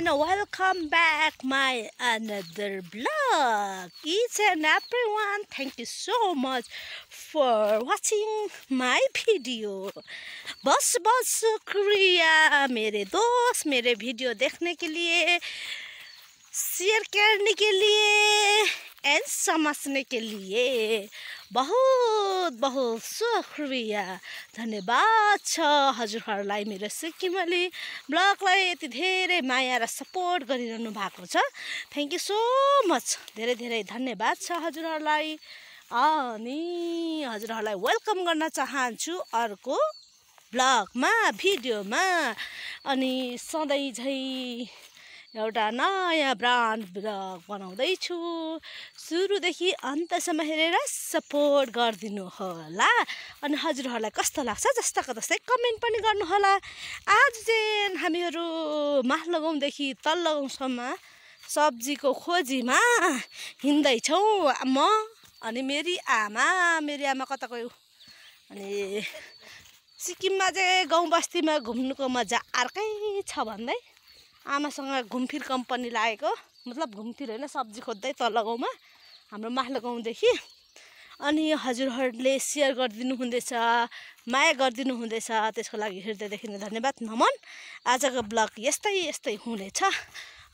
and welcome back my another vlog each and everyone thank you so much for watching my video बहुत बहुत शुक्रिया मेरे दोस्त मेरे वीडियो देखने के लिए शेयर करने के लिए एंड समझने के लिए बहुत बहुत शुक्रिया धन्यवाद छ हजुरहरूलाई मेरो सिक्किमली ब्लगलाई यति धेरै माया र सपोर्ट गरिरहनु भएको छ थ्याङ्क यू सो मच धेरै धेरै धन्यवाद छ हजुरहरूलाई अनि हजुरहरूलाई वेलकम गर्न चाहन्छु अर्को ब्लगमा भिडियोमा अनि सधैँ सधैँझै एउटा नयाँ ब्रान्ड ब्लग बनाउँदैछु सुरुदेखि अन्तसम्म हेरेर सपोर्ट गरिदिनु होला अनि हजुरहरूलाई कस्तो लाग्छ जस्ताको जस्तै कमेन्ट पनि गर्नुहोला आज चाहिँ हामीहरू माथिल्लो गाउँदेखि तल्लो गाउँसम्म सब्जीको खोजीमा हिँड्दैछौँ म अनि मेरी आमा मेरी आमा कता गयो अनि सिक्किममा चाहिँ गाउँ बस्तीमा घुम्नुको मजा अर्कै छ भन्दै आमासँग घुमफिर कम्पनी लागेको मतलब घुमफिर होइन सब्जी खोज्दै तल गाउँमा हाम्रो माल गाउँदेखि अनि हजुरहरूले सेयर गरिदिनु हुँदैछ माया गरिदिनु हुँदैछ त्यसको लागि हृदयदेखि धन्यवाद नमन आजको ब्लग यस्तै यस्तै हुनेछ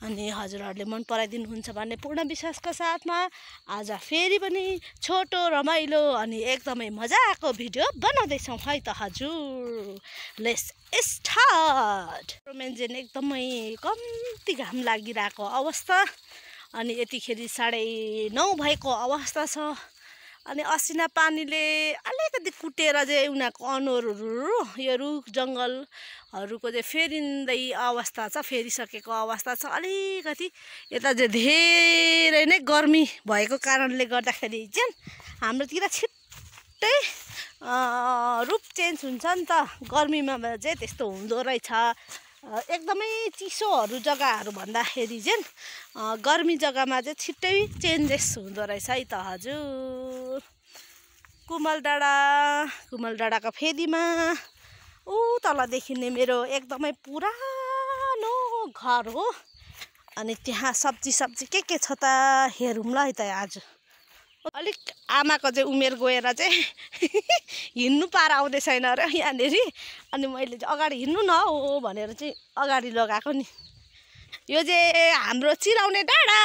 अनि हजुरहरूले मन पराइदिनुहुन्छ भन्ने पूर्ण विश्वासको साथमा आज फेरि पनि छोटो रमाइलो अनि एकदमै मजाको भिडियो बनाउँदैछौँ है त हजुर लेस स्टार्ट रोमेन्जेन एकदमै कम्ती घाम लागिरहेको अवस्था अनि यतिखेर साढे नौ भएको अवस्था छ अनि असिना पानीले अलिकति कुटेर चाहिँ उनीहरूको अनुहारहरू यो रुख जङ्गलहरूको चाहिँ फेरिँदै अवस्था छ फेरिसकेको अवस्था छ अलिकति यता चाहिँ धेरै नै गर्मी भएको कारणले गर्दाखेरि चाहिँ हाम्रोतिर छिट्टै रूप चेन्ज हुन्छ नि त गर्मीमा चाहिँ त्यस्तो हुँदो रहेछ एकदमै चिसोहरू जग्गाहरू भन्दाखेरि चाहिँ गर्मी जग्गामा चाहिँ छिट्टै चेन्जेस हुँदो रहेछ है त हजुर कुमल डाँडा कुमल डाँडाको फेदीमा ऊ तलदेखि देखिने मेरो एकदमै पुरानो घर हो अनि त्यहाँ सब्जी सब्जी के के छ त हेरौँ ल है त आज अलिक आमाको चाहिँ उमेर गएर चाहिँ हिँड्नु पार आउँदै छैन र यहाँनिर अनि मैले चाहिँ अगाडि हिँड्नु न हो भनेर चाहिँ अगाडि लगाएको नि यो चाहिँ हाम्रो चिलाउने डाँडा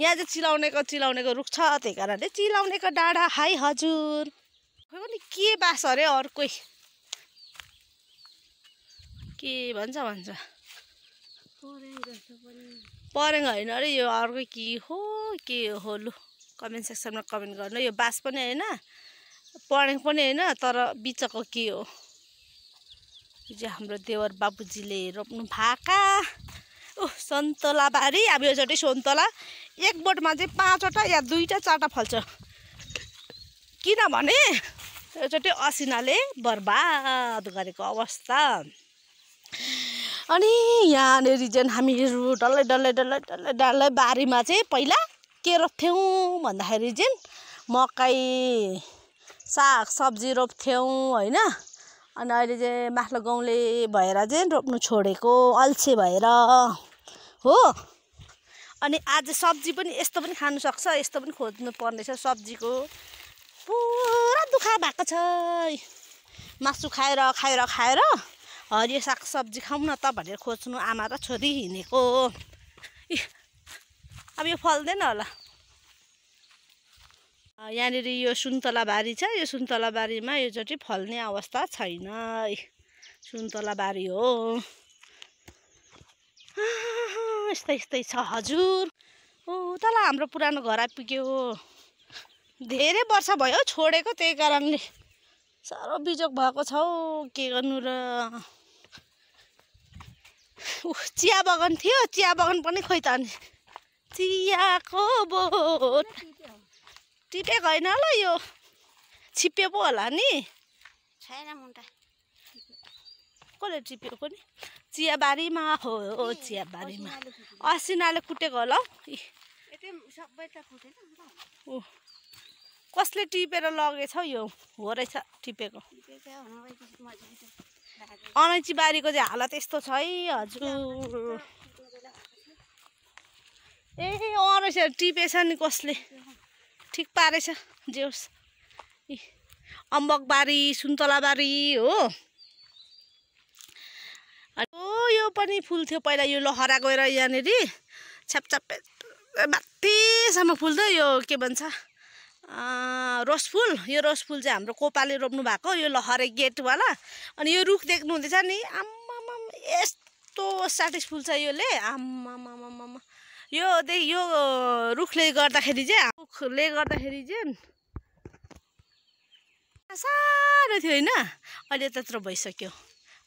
यहाँ चाहिँ चिलाउनेको चिलाउनेको रुख छ त्यही कारणले चिलाउनेको डाँडा हाई हजुर खोइ नि के बास अरे अर्कै के भन्छ भन्छ परेङ होइन अरे यो अर्को के हो के हो लु कमेन्ट सेक्सनमा कमेन्ट गर्नु यो बास पनि होइन परेङ पनि होइन तर बिचको के हो यो चाहिँ हाम्रो देवर बाबुजीले रोप्नु भाका ओ सन्तलाबारी अब यो योचोटि सन्तला एक बोटमा चाहिँ पाँचवटा या दुईवटा चारवटा फल्छ किनभने चाहिँ असिनाले बर्बाद गरेको अवस्था अनि यहाँनेरि चाहिँ हामीहरू डल्लै डल्लै डल्लै डल्लै डल्लै बारीमा चाहिँ पहिला के रोप्थ्यौँ भन्दाखेरि चाहिँ मकै साग सब्जी रोप्थ्यौँ होइन अनि अहिले चाहिँ माथिल्लो गाउँले भएर चाहिँ रोप्नु छोडेको अल्छे भएर हो अनि आज सब्जी पनि यस्तो पनि सक्छ यस्तो पनि खोज्नु पर्नेछ सब्जीको पुरा दुःख भएको छ मासु खाएर खाएर खाएर हरियो सागसब्जी खाउँ न त भनेर खोज्नु आमा र छोरी हिँडेको अब यो फल्दैन होला यहाँनिर यो सुन्तला बारी छ यो सुन्तला बारीमा योचोटि फल्ने अवस्था छैन सुन्तला बारी हो यस्तै यस्तै छ हजुर ओ तल हाम्रो पुरानो घर आइपुग्यो धेरै वर्ष भयो छोडेको त्यही कारणले साह्रो बिजोग भएको छ हौ के गर्नु र चिया बगान थियो चिया बगान पनि खोइ त अनि चियाको बोट टिपेको होइन होला यो छिप्पे पो होला नि छैन मुन्टा कसले टिपेको नि चियाबारीमा हो चियाबारीमा असिनाले कुटेको होला हौ कसले टिपेर लगेछ हौ यो हो रहेछ टिपेको अलैँची बारीको चाहिँ हालत यस्तो छ है हजुर ए अरेछ टिपेछ नि कसले ठिक पारेछ जे होस् अम्बक बारी सुन्तला बारी हो ओ यो पनि फुल थियो पहिला यो लहरा गएर यहाँनिर छ्यापछ्याप माथिसम्म फुल्थ्यो यो के भन्छ रसफुल यो रसफुल चाहिँ हाम्रो कोपाले रोप्नु भएको यो लहरे गेटवाला अनि यो रुख देख्नु हुँदैछ नि आम्मामा यस्तो स्याटिसफुल छ यसले आम्मामामामा यो देखि यो रुखले गर्दाखेरि चाहिँ रुखले गर्दाखेरि चाहिँ साह्रो थियो होइन अहिले त्यत्रो भइसक्यो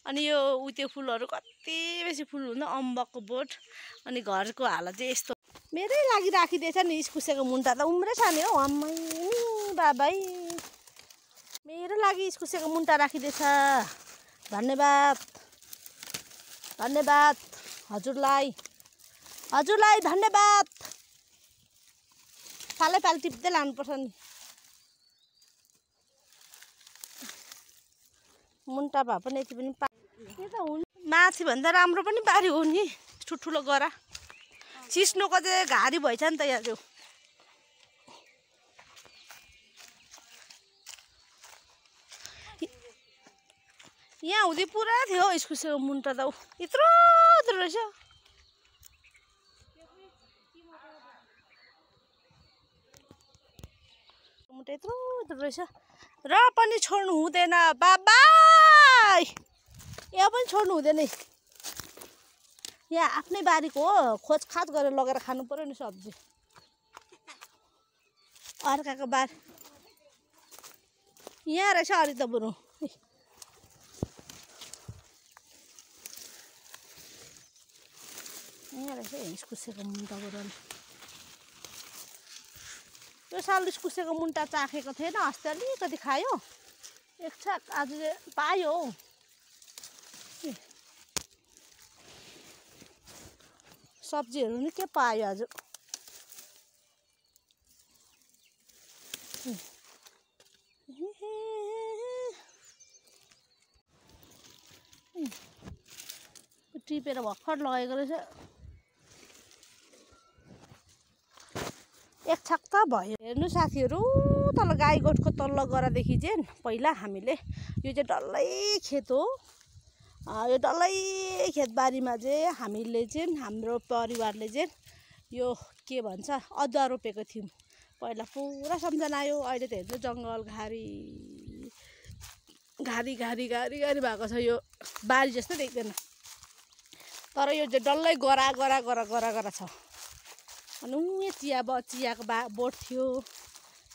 अनि यो उ त्यो फुलहरू कति बेसी फुल हुन्छ अम्बकको बोट अनि घरको हालत चाहिँ यस्तो मेरै लागि राखिदिएछ नि इस्कुसेको मुन्टा त उम्रै छ नि हौ आम्मै बाबाई मेरै लागि इस्कुसेको मुन्टा राखिदिएछ धन्यवाद धन्यवाद हजुरलाई हजुरलाई धन्यवाद पालै पाल टिप्दै लानुपर्छ नि मुन्टा भए पनि यति पनि पा माथि भन्दा राम्रो पनि बारी हो नि ठुल्ठुलो गरा सिस्नोको चाहिँ घारी भएछ नि त यहाँ त्यो यहाँ हुँदै पुरा थियो इस्कुसको मुन्टा त ऊ यत्रो यत्रो रहेछ मुन्टा यत्रो यत्रो रहेछ र पनि छोड्नु हुँदैन बाबा यहाँ पनि छोड्नु हुँदैन यहाँ आफ्नै बारीको हो खोजखाज गरेर लगेर खानु पऱ्यो नि सब्जी अर्काको बार यहाँ रहेछ अरे त बरु यहाँ रहेछ इस्कुसेको मुन्टा बरु त्यो साल इस्कुसेको मुन्टा चाखेको थिएन अस्ति अलिकति खायो एक छाक आज पायो हौ सब्जीहरू पनि के पायो आज टिपेर भर्खर लगेको रहेछ एक छाक त भयो हेर्नु साथीहरू तल गाई गोठको तल्लो गरादेखि चाहिँ पहिला हामीले यो चाहिँ डल्लै खेत हो यो डल्लै खेतबारीमा चाहिँ हामीले चाहिँ हाम्रो परिवारले चाहिँ यो के भन्छ अदुवा रोपेको थियौँ पहिला पुरा सम्झना आयो अहिले त हेर्नु जङ्गल घारी घारी घारी घारी घारी भएको छ यो बारी जस्तो देख्दैन तर यो चाहिँ डल्लै गरा गरा गरा गरा गरा छ अनु चिया ब चियाको बा बोट थियो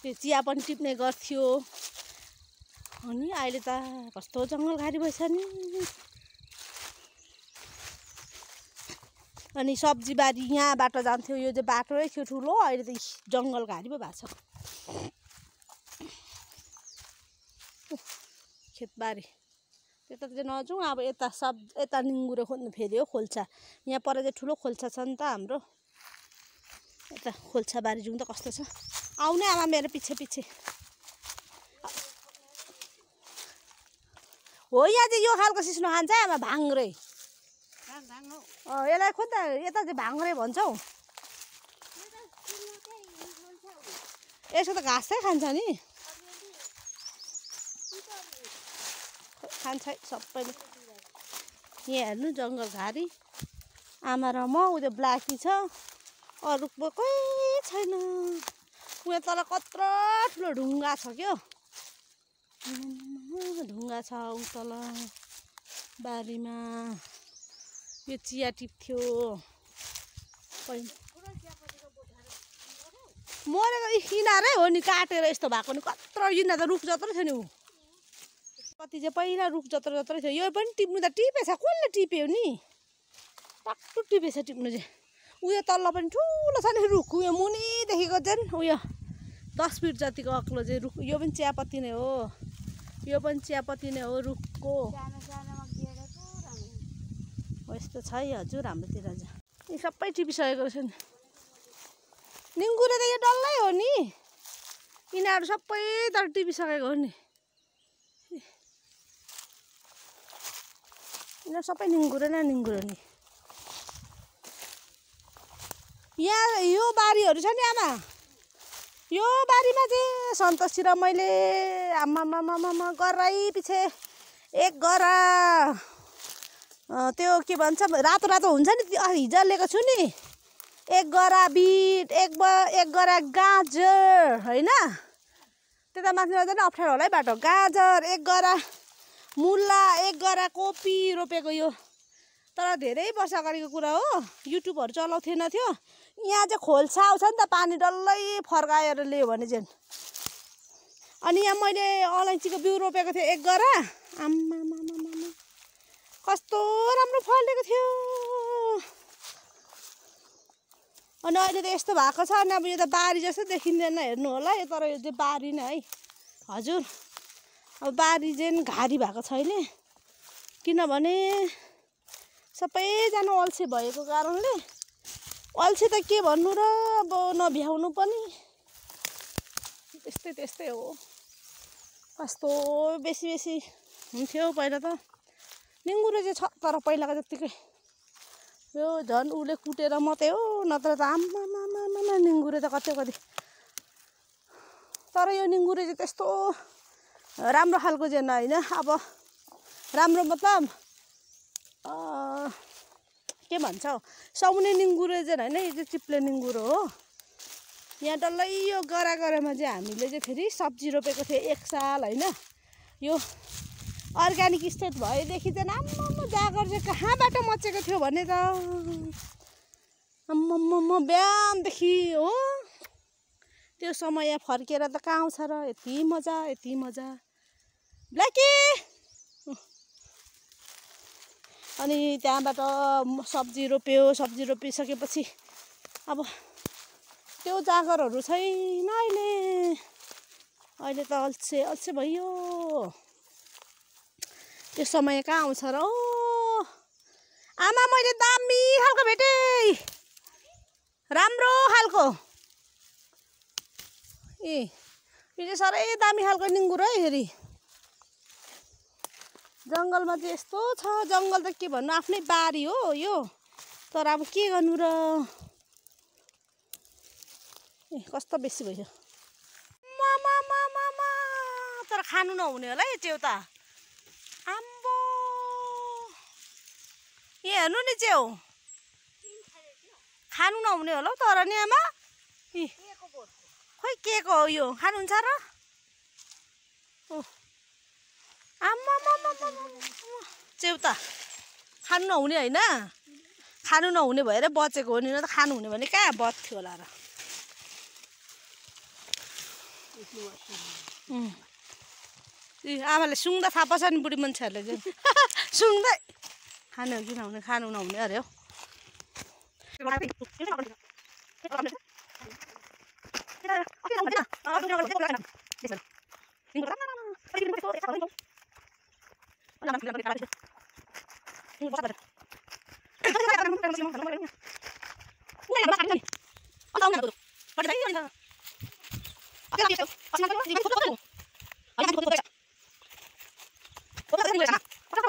त्यो चिया पनि टिप्ने गर्थ्यो अनि अहिले त कस्तो जङ्गल घारी भएछ नि अनि सब्जीबारी यहाँबाट जान्थ्यो यो चाहिँ बाटोै थियो ठुलो अहिले त जङ्गल घारी पो भएको छ खेतबारी त्यता चाहिँ नजाउँ अब यता सब यता निङ्गुरो खोज्नु फेरि हो खोल्सा यहाँ पर चाहिँ ठुलो खोल्छा छ नि त हाम्रो यता खोल्सा बारी जाउँ त कस्तो छ आउने आमा मेरो पछि पछि हो यहाँ चाहिँ यो खालको सिस्नो खान्छ आमा भाङ्रे यसलाई खोज्दा यता चाहिँ भाङ्रे भन्छौ यसको त घाँस खान्छ नि खान्छ सबैले यहाँ हेर्नु जङ्गल घारी आमा र म उयो ब्ल्याकी छ अरू कोही छैन उयो तल कत्रो ठुलो ढुङ्गा छ क्या ढुङ्गा छ उ तल बारीमा यो चिया टिप्थ्यो मरेको यिनीहरू हो नि काटेर यस्तो भएको नि कत्रो यिनीहरू त रुख जत्रो थियो नि ऊ कति चाहिँ पहिला रुख जत्रो जत्रो थियो यो पनि टिप्नु त टिपेछ कसले टिप्यो नि टक्टु टिपेछ टिप्नु चाहिँ उयो तल्लो पनि ठुलो छ नि रुख उयो मुनिदेखिको चाहिँ उयो दस फिट जतिको अग्लो चाहिँ रुख यो पनि चियापत्ती नै हो यो पनि चियापत्ती नै हो रुखको हो यस्तो छ है हजुर हाम्रोतिर यी सबै टिपिसकेको रहेछ नि निङ्गुरे त यो डल्लै हो नि यिनीहरू सबै तर टिपिसकेको हो नि यिनीहरू सबै निङ्गुरे न निङ्गुरो नि यहाँ यो बारीहरू छ नि आमा यो बारीमा चाहिँ सन्तोषतिर मैले आमामामामा गराइ पछि एक गरा त्यो के भन्छ रातो रातो हुन्छ नि हिजो लिएको छु नि एक गरा बिट एक ब एक गरा गाजर होइन त्यता माथि नि अप्ठ्यारो होला है बाटो गाजर एक गरा मुला एक गरा कोपी रोपेको यो तर धेरै वर्ष अगाडिको कुरा हो युट्युबहरू चलाउँथेन थियो यहाँ चाहिँ खोल्सा आउँछ नि त पानी डल्लै फर्काएर लियो भने चाहिँ अनि यहाँ मैले अलैँचीको बिउ रोपेको थिएँ एक गरा आम्मा कस्तो राम्रो फलेको थियो अनि अहिले त यस्तो भएको छ अनि अब यो त बारी जस्तो देखिँदैन हेर्नु होला यो तर यो चाहिँ बारी नै है हजुर अब बारी चाहिँ घारी भएको छ अहिले किनभने सबैजना अल्छे भएको कारणले अल्छे त के भन्नु र अब नभ्याउनु पनि त्यस्तै त्यस्तै हो कस्तो बेसी बेसी हुन्थ्यो पहिला त निङ्गुरो चाहिँ छ तर पहिलाको जत्तिकै यो झन् उसले कुटेर मात्रै हो नत्र त आम्मामामा निङ्गुरो त कति कति तर यो निङ्गुरो चाहिँ त्यस्तो राम्रो खालको चाहिँ होइन अब राम्रो मतलब के भन्छ हौ साउने निङ्गुरो चाहिँ होइन यो चाहिँ चिप्ले निङ्गुरो हो यहाँ डल्लै यो गरा गरामा चाहिँ हामीले चाहिँ फेरि सब्जी रोपेको थियो एक साल होइन यो अर्ग्यानिक स्टेट भएदेखि चाहिँ आम्मा जागर चाहिँ कहाँबाट मचेको थियो भने त आम्मा बिहानदेखि हो त्यो समय फर्केर त कहाँ आउँछ र यति मजा यति मजा ब्ल्याके अनि त्यहाँबाट सब्जी रोप्यो सब्जी रोपिसकेपछि अब त्यो जागरहरू छैन अहिले अहिले त अल्छे अल्छे भइयो त्यो समय कहाँ आउँछ र ओ आमा मैले दामी खालको भेटेँ राम्रो खालको ए यो चाहिँ साह्रै दामी खालको निङ्गुर है हेरी जङ्गलमा चाहिँ यस्तो छ जङ्गल त के भन्नु आफ्नै बारी हो यो तर अब के गर्नु र ए कस्तो बेसी भइसक्यो तर खानु नहुने होला है च्याउ त ए हेर्नु नि च्याउ खानु नहुने होला हौ तर नि आमा खोइ के को हो यो खानुहुन्छ र आमा च्याउ त खानु नहुने होइन खानु नहुने भएर बचेको हो नि त खानु हुने भने कहाँ बच्थ्यो होला र आमाले सुँग्दा थाहा पाउँछ नि बुढी मान्छेहरूले सुँग्दै 看牛牛牛，看牛牛牛，对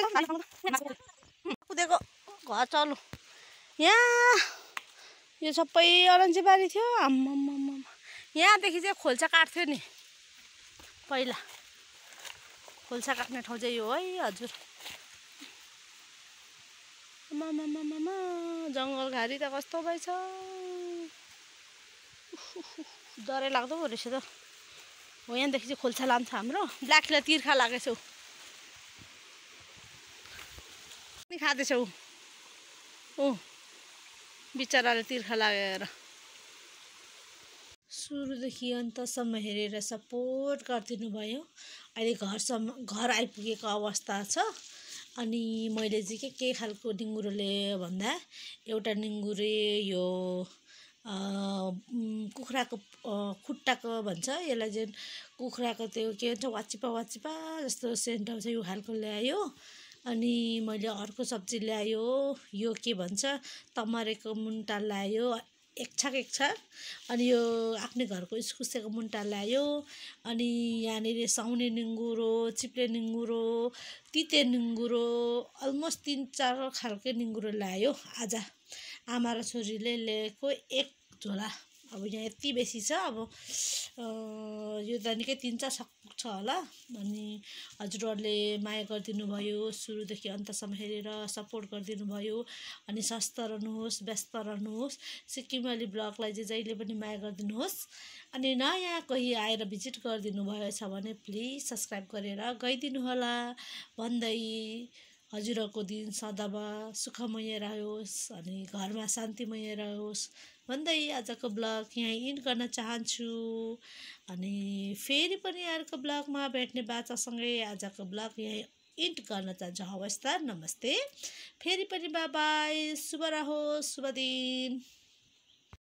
不？कुदेको घर चलो यहाँ यो सबै अरन्जी बारी थियो आम्माम्मा यहाँदेखि चाहिँ खोल्सा काट्थ्यो नि पहिला खोल्सा काट्ने ठाउँ चाहिँ यो है हजुर आमामामामा जङ्गल घारी त कस्तो भएछ डरै लाग्दो पो रहेछ त हो यहाँदेखि चाहिँ खोल्सा लान्छ हाम्रो ब्ल्याकलाई तिर्खा लागेछौ खाँदैछ ऊ ओ बिचराले तिर्खा लागेर सुरुदेखि अन्तसम्म हेरेर सपोर्ट गरिदिनु भयो अहिले घरसम्म घर आइपुगेको अवस्था छ अनि मैले चाहिँ के के खालको ल्याएँ भन्दा एउटा निङ्गुरे यो कुखुराको खुट्टाको भन्छ यसलाई चाहिँ कुखुराको त्यो के भन्छ वाचिपा वाचिपा जस्तो सेन्ट आउँछ यो खालको ल्यायो अनि मैले अर्को सब्जी ल्यायो यो के भन्छ तमरेको मुन्टा ल्यायो एक एक छाक अनि यो आफ्नै घरको इस्कुसेको मुन्टा ल्यायो अनि यहाँनिर साउने निङ्गुरो चिप्ले निङ्गुरो तिते निङ्गुरो अलमोस्ट तिन चार खालको निङ्गुरो ल्यायो आज आमा र छोरीले ल्याएको एक झोला अब यहाँ यति बेसी छ अब यो त निकै तिन चार सक्छ होला अनि हजुरहरूले माया गरिदिनु भयो सुरुदेखि अन्तसम्म हेरेर सपोर्ट गरिदिनु भयो अनि स्वस्थ रहनुहोस् व्यस्त रहनुहोस् सिक्किम अली ब्लगलाई चाहिँ जहिले पनि माया गरिदिनुहोस् अनि नयाँ कोही आएर भिजिट गरिदिनु भएछ भने प्लिज सब्सक्राइब गरेर गइदिनु होला भन्दै हजुरहरूको दिन सदाबा सुखमय रहोस् अनि घरमा शान्तिमय रहोस् भन्दै आजको ब्लग यहाँ इन गर्न चाहन्छु अनि फेरि पनि अर्को ब्लगमा भेट्ने बाचासँगै आजको ब्लग यहीँ इन्ट गर्न चाहन्छु हवस् त नमस्ते फेरि पनि बाबाई शुभ रहोस् शुभ दिन